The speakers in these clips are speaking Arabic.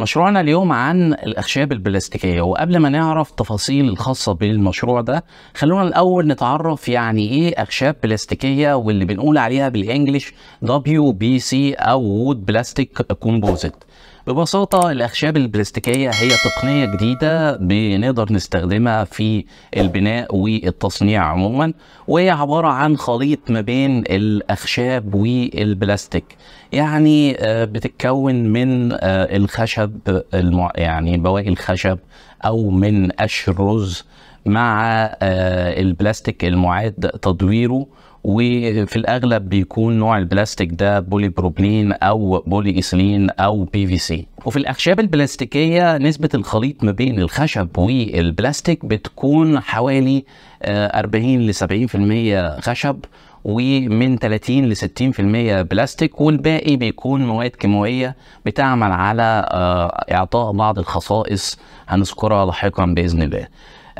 مشروعنا اليوم عن الاخشاب البلاستيكيه وقبل ما نعرف تفاصيل الخاصه بالمشروع ده خلونا الاول نتعرف يعني ايه اخشاب بلاستيكيه واللي بنقول عليها بالانجلش دبليو بي سي او وود بلاستيك كومبوزيت ببساطة الأخشاب البلاستيكية هي تقنية جديدة بنقدر نستخدمها في البناء والتصنيع عموما وهي عبارة عن خليط ما بين الأخشاب والبلاستيك يعني آه، بتتكون من آه، الخشب المع... يعني بواقي الخشب أو من قش الرز مع آه، البلاستيك المعاد تدويره وفي الاغلب بيكون نوع البلاستيك ده بولي بروبلين او بولي ايثيلين او بي في سي وفي الاخشاب البلاستيكيه نسبه الخليط ما بين الخشب والبلاستيك بتكون حوالي 40 آه، ل 70% خشب ومن 30 ل 60% بلاستيك والباقي بيكون مواد كيماويه بتعمل على آه، اعطاء بعض الخصائص هنذكرها لاحقا باذن الله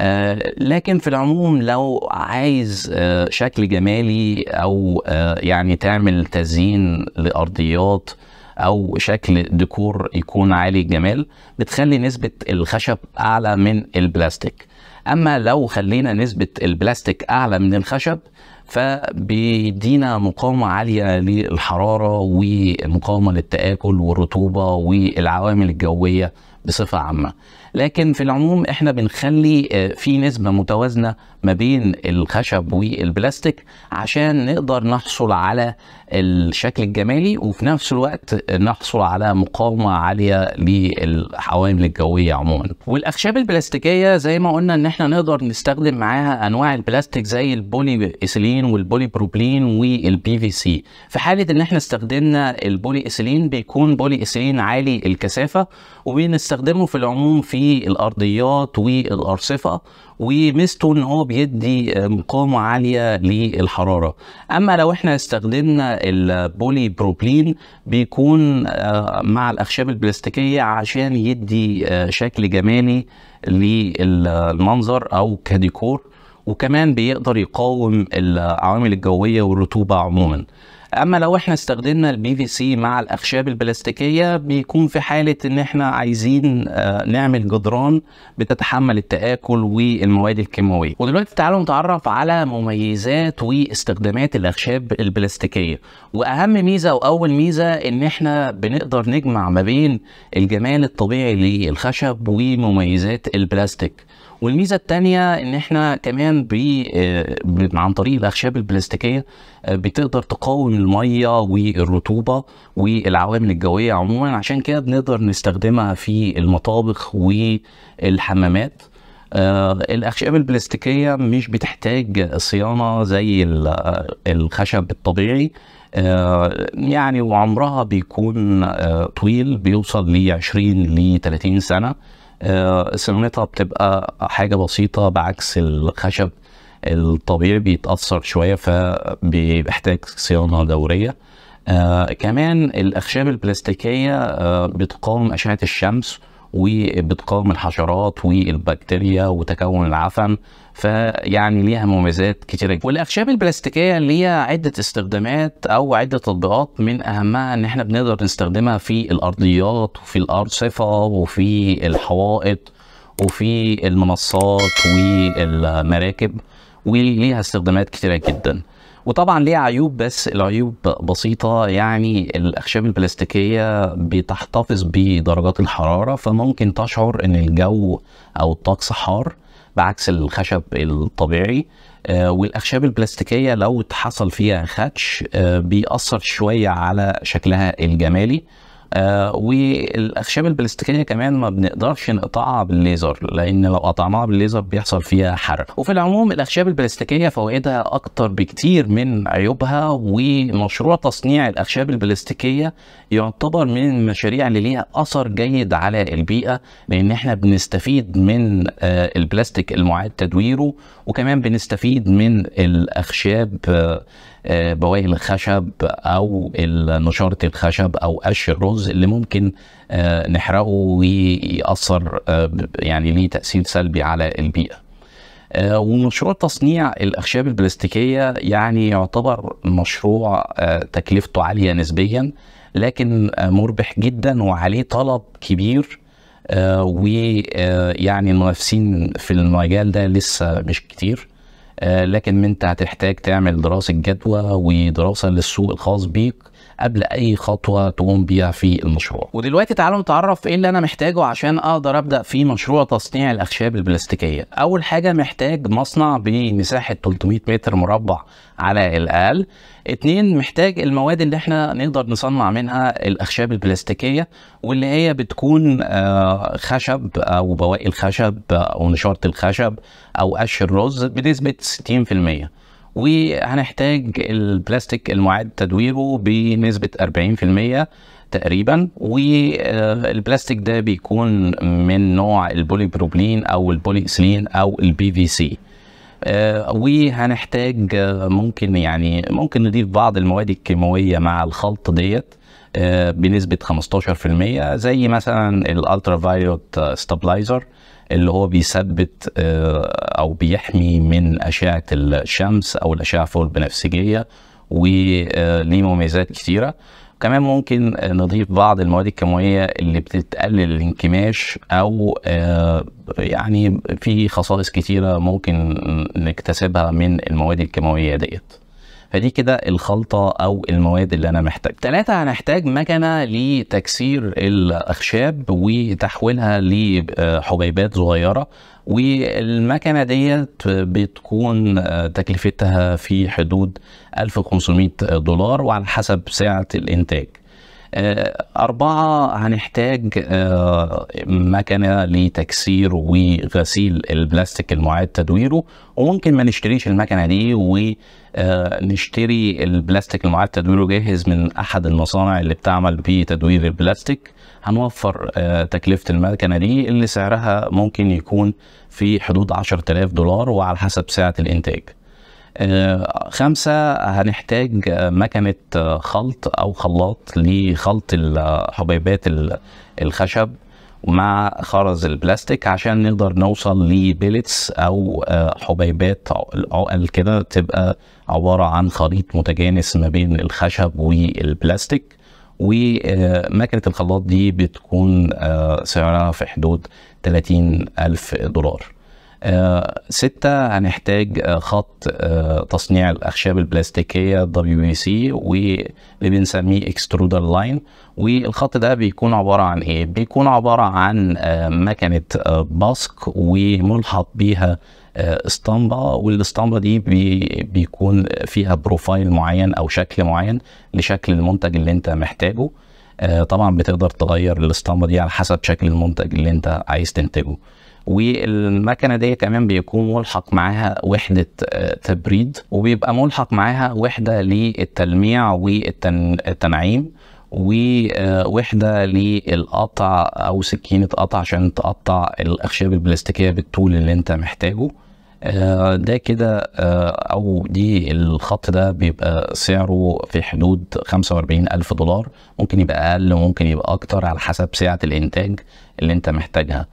آه، لكن في العموم لو عايز آه، شكل جمالي او آه، يعني تعمل تزيين لارضيات او شكل ديكور يكون عالي الجمال بتخلي نسبه الخشب اعلى من البلاستيك اما لو خلينا نسبه البلاستيك اعلى من الخشب فبيدينا مقاومة عالية للحرارة ومقاومة للتآكل والرطوبة والعوامل الجوية بصفه عامه لكن في العموم احنا بنخلي آه، في نسبه متوازنه ما بين الخشب والبلاستيك عشان نقدر نحصل على الشكل الجمالي وفي نفس الوقت نحصل على مقاومه عاليه للحوامل الجويه عموما والاخشاب البلاستيكيه زي ما قلنا ان احنا نقدر نستخدم معاها انواع البلاستيك زي البولي ايثيلين والبولي بروبلين والبي في سي في حاله ان احنا استخدمنا البولي ايثيلين بيكون بولي ايثيلين عالي الكثافه وبنستخدم بنستخدمه في العموم في الارضيات والارصفه وميزته ان هو بيدي مقاومه عاليه للحراره اما لو احنا استخدمنا البولي بروبلين بيكون آه، مع الاخشاب البلاستيكيه عشان يدي آه، شكل جمالي للمنظر او كديكور وكمان بيقدر يقاوم العوامل الجويه والرطوبه عموما اما لو احنا استخدمنا البي في سي مع الاخشاب البلاستيكيه بيكون في حاله ان احنا عايزين آه، نعمل جدران بتتحمل التاكل والمواد الكيماويه ودلوقتي تعالوا نتعرف على مميزات واستخدامات الاخشاب البلاستيكيه واهم ميزه واول ميزه ان احنا بنقدر نجمع ما بين الجمال الطبيعي للخشب ومميزات البلاستيك والميزه الثانيه ان احنا كمان بي آه، عن طريق الاخشاب البلاستيكيه آه، بتقدر تقاوم الميه والرطوبه والعوامل الجويه عموما عشان كده بنقدر نستخدمها في المطابخ والحمامات آه الاخشاب البلاستيكيه مش بتحتاج صيانه زي آه، الخشب الطبيعي آه يعني وعمرها بيكون آه طويل بيوصل ل 20 ل 30 سنه آه، سمنتها بتبقى حاجه بسيطه بعكس الخشب الطبيعي بيتاثر شويه فبيحتاج صيانه دوريه آه، كمان الاخشاب البلاستيكيه آه، بتقاوم اشعه الشمس وبتقاوم الحشرات والبكتيريا وتكون العفن فيعني ليها مميزات كتيره والاخشاب البلاستيكيه ليها عده استخدامات او عده تطبيقات من اهمها ان احنا بنقدر نستخدمها في الارضيات وفي الارصفه وفي الحوائط وفي المنصات والمراكب وليها استخدامات كتيره جدا وطبعا ليها عيوب بس العيوب بسيطه يعني الاخشاب البلاستيكيه بتحتفظ بدرجات الحراره فممكن تشعر ان الجو او الطقس حار بعكس الخشب الطبيعي آه، والاخشاب البلاستيكيه لو حصل فيها خدش آه، بيأثر شويه على شكلها الجمالي آه والاخشاب البلاستيكيه كمان ما بنقدرش نقطعها بالليزر لان لو قطعناها بالليزر بيحصل فيها حرق وفي العموم الاخشاب البلاستيكيه فوائدها اكتر بكتير من عيوبها ومشروع تصنيع الاخشاب البلاستيكيه يعتبر من المشاريع اللي ليها اثر جيد على البيئه لان احنا بنستفيد من آه البلاستيك المعاد تدويره وكمان بنستفيد من الاخشاب آه آه، بواقي الخشب او نشاره الخشب او قش الرز اللي ممكن آه، نحرقه ويأثر آه، يعني ليه تأثير سلبي على البيئة. ومشروع تصنيع الاخشاب البلاستيكيه يعني يعتبر مشروع تكلفته عاليه نسبيا لكن مربح جدا وعليه طلب كبير ويعني المنافسين في المجال ده لسه مش كتير آه، لكن انت هتحتاج تعمل دراسه جدوى ودراسه للسوق الخاص بيك قبل اي خطوه تقوم بيها في المشروع ودلوقتي تعالوا نتعرف ايه اللي انا محتاجه عشان اقدر ابدا في مشروع تصنيع الاخشاب البلاستيكيه اول حاجه محتاج مصنع بمساحه 300 متر مربع على الاقل اتنين محتاج المواد اللي احنا نقدر نصنع منها الاخشاب البلاستيكيه واللي هي بتكون آه، خشب او بواقي الخشب او نشاره الخشب او قش الرز بنسبه 60% وهنحتاج البلاستيك المعاد تدويره بنسبة 40% تقريبا والبلاستيك ده بيكون من نوع البولي بروبلين او البولي إسلين او البي في سي آه، وهنحتاج آه، ممكن يعني ممكن نضيف بعض المواد الكيماويه مع الخلط ديت آه، بنسبه 15% زي مثلا الالترا فايولت آه، ستابلايزر اللي هو بيثبت آه، او بيحمي من اشعه الشمس او الاشعه فوق البنفسجيه وليه مميزات كتيره كمان ممكن نضيف بعض المواد الكيماويه اللي بتقلل الانكماش او يعني في خصائص كتيره ممكن نكتسبها من المواد الكيماويه ديت فدي كده الخلطه او المواد اللي انا محتاج ثلاثه هنحتاج مكنه لتكسير الاخشاب وتحويلها لحبيبات صغيره والمكنه ديت بتكون تكلفتها في حدود 1500 دولار وعلى حسب سعه الانتاج آه، أربعة هنحتاج آه، مكنة لتكسير وغسيل البلاستيك المعاد تدويره وممكن ما نشتريش المكنة دي ونشتري آه، البلاستيك المعاد تدويره جاهز من أحد المصانع اللي بتعمل بتدوير البلاستيك هنوفر تكلفة المكنة دي اللي سعرها ممكن يكون في حدود عشرة آلاف دولار وعلى حسب سعة الإنتاج آه، خمسة هنحتاج مكنة خلط أو خلاط لخلط الحبيبات الخشب مع خرز البلاستيك عشان نقدر نوصل لبيلتس او آه، حبيبات عقل كده تبقى عباره عن خليط متجانس ما بين الخشب والبلاستيك ومكنة آه، الخلاط دي بتكون سعرها في حدود 30 ألف دولار آه، ستة هنحتاج آه، خط آه، تصنيع الأخشاب البلاستيكية WAC واللي بنسميه اكسترودر لاين والخط ده بيكون عبارة عن إيه؟ بيكون عبارة عن مكنة باسك وملحق بيها اسطمبة والاسطمبة دي بي بيكون فيها بروفايل معين أو شكل معين لشكل المنتج اللي أنت محتاجه طبعا بتقدر تغير الاسطمبة دي على حسب شكل المنتج اللي أنت عايز تنتجه والمكنه دي كمان بيكون ملحق معاها وحده آه، تبريد وبيبقى ملحق معاها وحده للتلميع والتنعيم ووحده آه، للقطع او سكينه قطع عشان تقطع الاخشاب البلاستيكيه بالطول اللي انت محتاجه آه، ده كده او دي الخط ده بيبقى سعره في حدود 45 ألف دولار ممكن يبقى اقل وممكن يبقى اكتر على حسب سعه الانتاج اللي انت محتاجها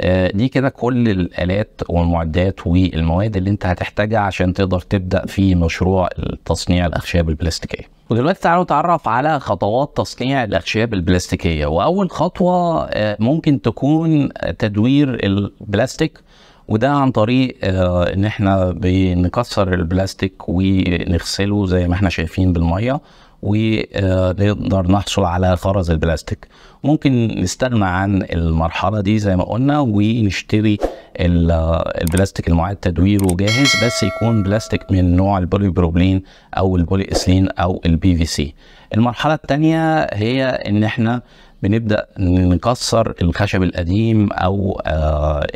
آه، دي كده كل الالات والمعدات والمواد اللي انت هتحتاجها عشان تقدر تبدا في مشروع تصنيع الاخشاب البلاستيكيه ودلوقتي تعالوا نتعرف على خطوات تصنيع الاخشاب البلاستيكيه واول خطوه آه، ممكن تكون تدوير البلاستيك وده عن طريق آه، ان احنا بنكسر البلاستيك ونغسله زي ما احنا شايفين بالميه ونقدر نحصل على خرز البلاستيك ممكن نستغنى عن المرحلة دي زي ما قلنا ونشتري البلاستيك المعاد تدويره جاهز بس يكون بلاستيك من نوع البولي بروبلين او البولي اسلين او البي في سي المرحله الثانيه هي ان احنا بنبدا نكسر الخشب القديم او آه،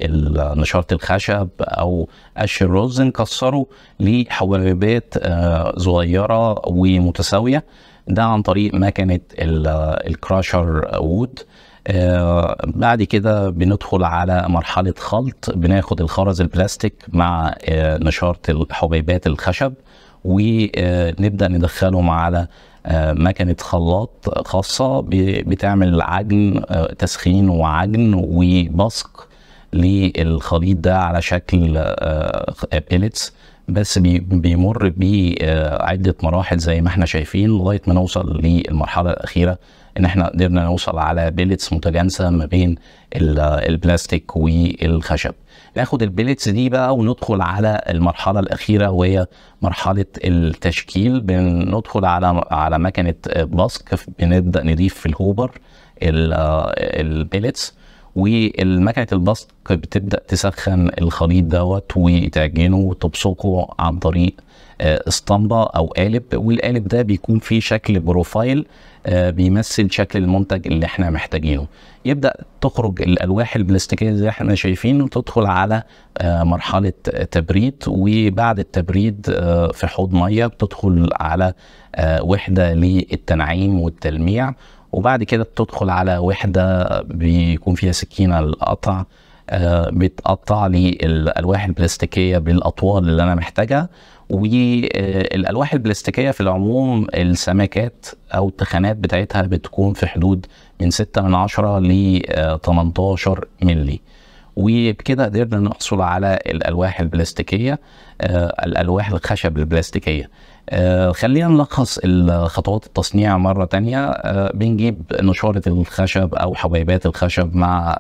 نشاره الخشب او قش الرز نكسره لحبيبات آه، صغيره ومتساويه ده عن طريق مكنه الكراشر وود آه، بعد كده بندخل على مرحلة خلط بناخد الخرز البلاستيك مع نشارة حبيبات الخشب ونبدا ندخلهم على آه، مكنه خلاط خاصه بتعمل عجن آه، تسخين وعجن وبصق للخليط ده على شكل بيلتس آه، بس بيمر بعده مراحل زي ما احنا شايفين لغايه ما نوصل للمرحله الاخيره ان احنا قدرنا نوصل على بيلتس متجانسه ما بين البلاستيك والخشب ناخد البيلتس دي بقى وندخل على المرحله الاخيره وهي مرحله التشكيل بندخل على على مكنه باسك بنبدا نضيف في الهوبر البيلتس والمكنه البسط بتبدا تسخن الخليط دوت وتعجنه وتبصقه عن طريق آه، اسطمبه او قالب والقالب ده بيكون فيه شكل بروفايل آه، بيمثل شكل المنتج اللي احنا محتاجينه يبدا تخرج الالواح البلاستيكيه زي احنا شايفين وتدخل على آه، مرحله تبريد وبعد التبريد في حوض ميه بتدخل على وحده للتنعيم والتلميع وبعد كده بتدخل على وحده بيكون فيها سكينه للقطع بتقطع لي الالواح البلاستيكيه بالاطوال اللي انا محتاجها والالواح البلاستيكيه في العموم السماكات او التخانات بتاعتها بتكون في حدود من 6 من 10 ل 18 آه، مللي وبكده قدرنا نحصل على الالواح البلاستيكيه آه، الالواح الخشب البلاستيكيه آه، خلينا نلخص خطوات التصنيع مرة تانية آه، بنجيب نشارة الخشب أو حبيبات الخشب مع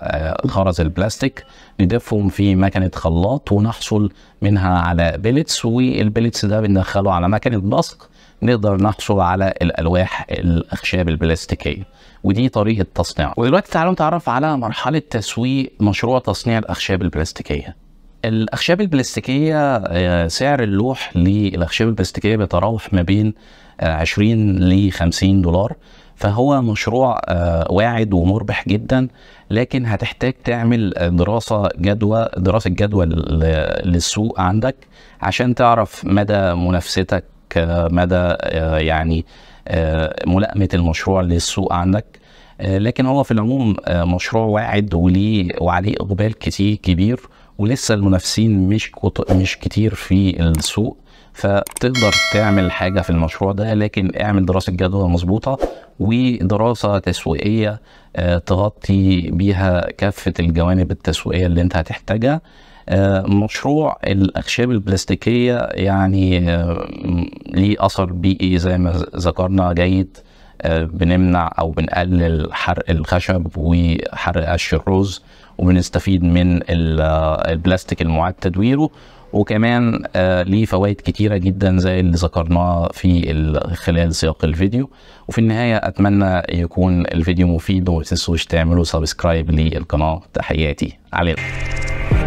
خرز آه، البلاستيك نضيفهم في مكنة خلاط ونحصل منها على بيلتس والبيلتس ده بندخله على مكنة بصق نقدر نحصل على الألواح الأخشاب البلاستيكية ودي طريقة تصنيع ودلوقتي تعالوا نتعرف على مرحلة تسويق مشروع تصنيع الأخشاب البلاستيكية الاخشاب البلاستيكيه آه، سعر اللوح للاخشاب البلاستيكيه بيتراوح ما بين 20 ل 50 دولار فهو مشروع آه، واعد ومربح جدا لكن هتحتاج تعمل دراسه جدوى دراسه جدوى للسوق عندك عشان تعرف مدى منافستك آه، مدى يعني ملائمه المشروع للسوق عندك لكن هو في العموم مشروع واعد وليه وعليه اقبال كتير كبير ولسه المنافسين مش كت... مش كتير في السوق فتقدر تعمل حاجه في المشروع ده لكن اعمل دراسه جدوى مظبوطه ودراسه تسويقيه آه، تغطي بيها كافه الجوانب التسويقيه اللي انت هتحتاجها آه، مشروع الاخشاب البلاستيكيه يعني آه، ليه اثر بيئي زي ما ذكرنا جيد بنمنع او بنقلل حرق الخشب وحرق قش الرز وبنستفيد من البلاستيك المعاد تدويره وكمان آه، ليه فوائد كتيرة جدا زي اللي ذكرناها في خلال سياق الفيديو وفي النهاية أتمنى يكون الفيديو مفيد وما تنسوش تعملوا سبسكرايب للقناة تحياتي عليكم